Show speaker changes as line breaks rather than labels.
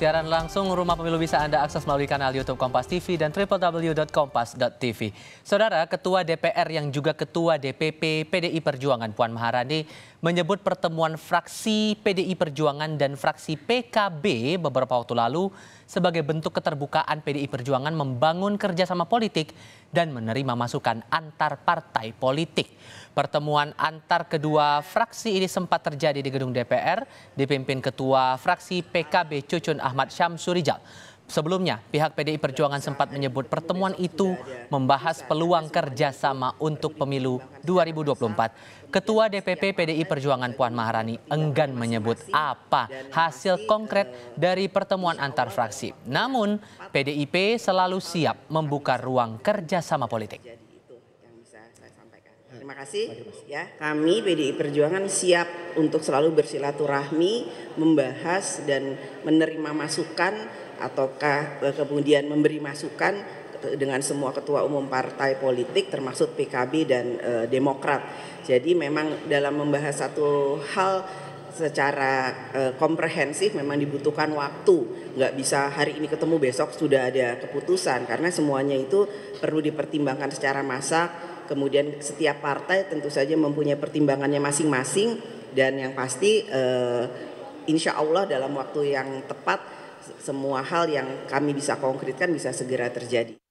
Siaran langsung Rumah Pemilu bisa Anda akses melalui kanal YouTube Kompas TV dan www.kompas.tv. Saudara, Ketua DPR yang juga Ketua DPP PDI Perjuangan Puan Maharani menyebut pertemuan fraksi PDI Perjuangan dan fraksi PKB beberapa waktu lalu sebagai bentuk keterbukaan PDI Perjuangan membangun kerjasama politik dan menerima masukan antar partai politik. Pertemuan antar kedua fraksi ini sempat terjadi di gedung DPR dipimpin Ketua Fraksi PKB Cucun Ahmad Ahmad Syamsurijal. Sebelumnya, pihak PDI Perjuangan sempat menyebut pertemuan itu membahas peluang kerjasama untuk pemilu 2024. Ketua DPP PDI Perjuangan Puan Maharani enggan menyebut apa hasil konkret dari pertemuan antar fraksi. Namun, PDIP selalu siap membuka ruang kerjasama politik
sampaikan. Ya, terima kasih. Ya,
kami PDI Perjuangan siap untuk selalu bersilaturahmi, membahas dan menerima masukan ataukah eh, kemudian memberi masukan dengan semua ketua umum partai politik termasuk PKB dan e, Demokrat. Jadi memang dalam membahas satu hal secara e, komprehensif memang dibutuhkan waktu. Nggak bisa hari ini ketemu besok sudah ada keputusan karena semuanya itu perlu dipertimbangkan secara masak kemudian setiap partai tentu saja mempunyai pertimbangannya masing-masing dan yang pasti uh, insya Allah dalam waktu yang tepat semua hal yang kami bisa konkretkan
bisa segera terjadi.